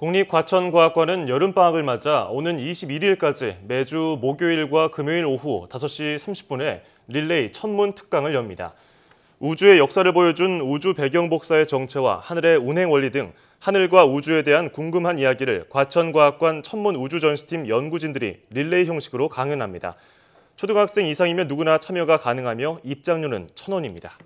국립과천과학관은 여름방학을 맞아 오는 21일까지 매주 목요일과 금요일 오후 5시 30분에 릴레이 천문 특강을 엽니다. 우주의 역사를 보여준 우주 배경 복사의 정체와 하늘의 운행 원리 등 하늘과 우주에 대한 궁금한 이야기를 과천과학관 천문 우주전시팀 연구진들이 릴레이 형식으로 강연합니다. 초등학생 이상이면 누구나 참여가 가능하며 입장료는 천원입니다